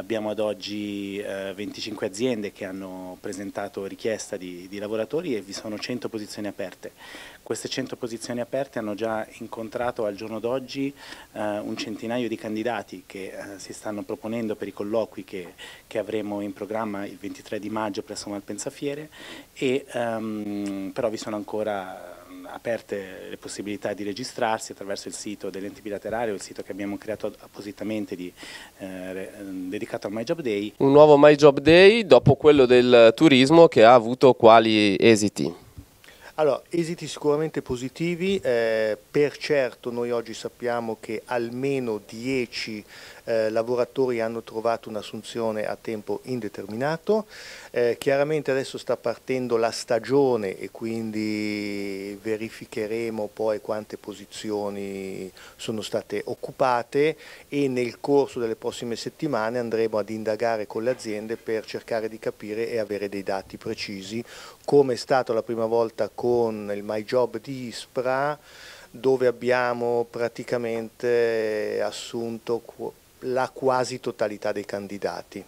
Abbiamo ad oggi eh, 25 aziende che hanno presentato richiesta di, di, lavoratori e vi sono 100 posizioni aperte. Queste 100 posizioni aperte hanno già incontrato al giorno d'oggi eh, un centinaio di candidati che eh, si stanno proponendo per i colloqui che, che, avremo in programma il 23 di maggio presso Malpensafiere e ehm, però vi sono ancora aperte le possibilità di registrarsi attraverso il sito dell'ente bilaterale o il sito che abbiamo creato appositamente di, eh, ehm, dedicato al My Job Day. Un nuovo My Job Day dopo quello del turismo che ha avuto quali esiti? Allora, esiti sicuramente positivi, eh, per certo noi oggi sappiamo che almeno 10 eh, lavoratori hanno trovato un'assunzione a tempo indeterminato, eh, chiaramente adesso sta partendo la stagione e quindi verificheremo poi quante posizioni sono state occupate e nel corso delle prossime settimane andremo ad indagare con le aziende per cercare di capire e avere dei dati precisi come è stato la prima volta con con il My Job di Ispra dove abbiamo praticamente assunto la quasi totalità dei candidati.